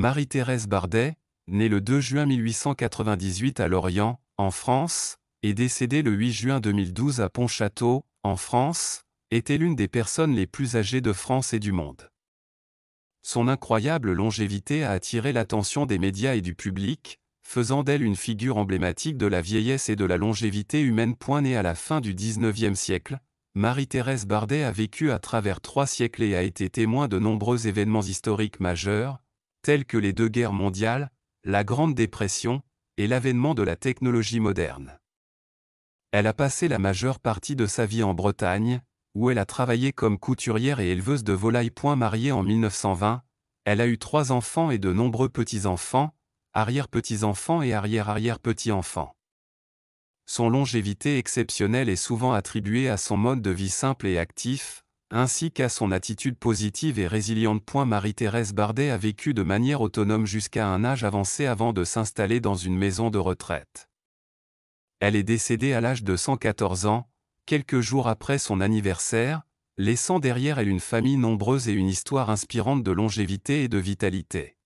Marie-Thérèse Bardet, née le 2 juin 1898 à Lorient, en France, et décédée le 8 juin 2012 à Pontchâteau, en France, était l'une des personnes les plus âgées de France et du monde. Son incroyable longévité a attiré l'attention des médias et du public, faisant d'elle une figure emblématique de la vieillesse et de la longévité humaine. Née à la fin du XIXe siècle, Marie-Thérèse Bardet a vécu à travers trois siècles et a été témoin de nombreux événements historiques majeurs, telles que les deux guerres mondiales, la Grande Dépression et l'avènement de la technologie moderne. Elle a passé la majeure partie de sa vie en Bretagne, où elle a travaillé comme couturière et éleveuse de volailles. point Mariée en 1920, elle a eu trois enfants et de nombreux petits-enfants, arrière-petits-enfants et arrière-arrière-petits-enfants. Son longévité exceptionnelle est souvent attribuée à son mode de vie simple et actif, ainsi qu'à son attitude positive et résiliente. Marie-Thérèse Bardet a vécu de manière autonome jusqu'à un âge avancé avant de s'installer dans une maison de retraite. Elle est décédée à l'âge de 114 ans, quelques jours après son anniversaire, laissant derrière elle une famille nombreuse et une histoire inspirante de longévité et de vitalité.